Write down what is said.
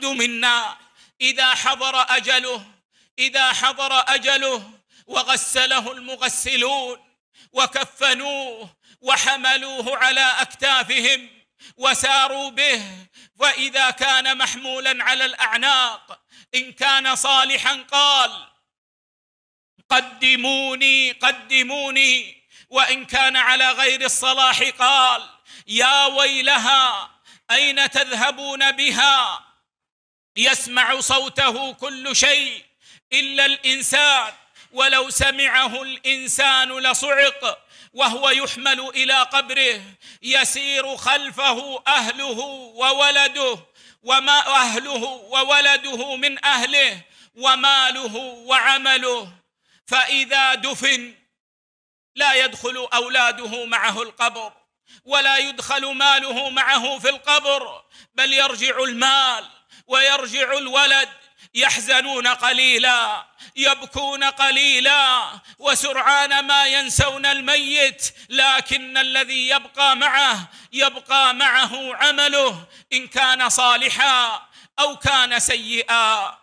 الواحد منا اذا حضر اجله اذا حضر اجله وغسله المغسلون وكفنوه وحملوه على اكتافهم وساروا به واذا كان محمولا على الاعناق ان كان صالحا قال قدموني قدموني وان كان على غير الصلاح قال يا ويلها اين تذهبون بها يسمع صوته كل شيء الا الانسان ولو سمعه الانسان لصعق وهو يحمل الى قبره يسير خلفه اهله وولده وما اهله وولده من اهله وماله وعمله فاذا دفن لا يدخل اولاده معه القبر ولا يدخل ماله معه في القبر بل يرجع المال ويرجع الولد يحزنون قليلا يبكون قليلا وسرعان ما ينسون الميت لكن الذي يبقى معه يبقى معه عمله ان كان صالحا او كان سيئا